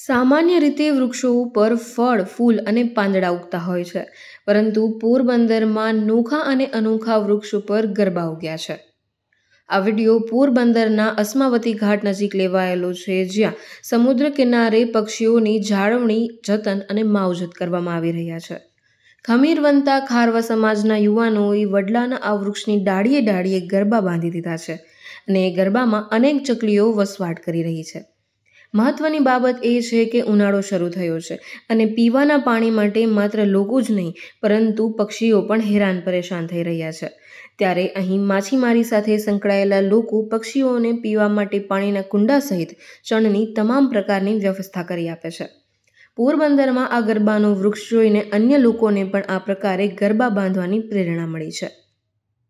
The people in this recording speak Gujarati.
સામાન્ય રીતે વૃક્ષો ઉપર ફળ ફૂલ અને પાંદડા ઉગતા હોય છે પરંતુ પોરબંદરમાં નોખા અને અનોખા વૃક્ષ ઉપર ગરબા ઉગ્યા છે આ વિડીયો પોરબંદરના અસ્માવતી ઘાટ નજીક લેવાયેલો છે જ્યાં સમુદ્ર કિનારે પક્ષીઓની જાળવણી જતન અને માવજત કરવામાં આવી રહ્યા છે ખમીરવંતા ખારવા સમાજના યુવાનોએ વડલાના આ વૃક્ષની ડાળીએ ડાળીએ ગરબા બાંધી દીધા છે અને એ ગરબામાં અનેક ચકલીઓ વસવાટ કરી રહી છે મહત્ત્વની બાબત એ છે કે ઉનાળો શરૂ થયો છે અને પીવાના પાણી માટે માત્ર લોકો જ નહીં પરંતુ પક્ષીઓ પણ હેરાન પરેશાન થઈ રહ્યા છે ત્યારે અહીં માછીમારી સાથે સંકળાયેલા લોકો પક્ષીઓને પીવા માટે પાણીના કુંડા સહિત ચણની તમામ પ્રકારની વ્યવસ્થા કરી આપે છે પોરબંદરમાં આ ગરબાનું વૃક્ષ જોઈને અન્ય લોકોને પણ આ પ્રકારે ગરબા બાંધવાની પ્રેરણા મળી છે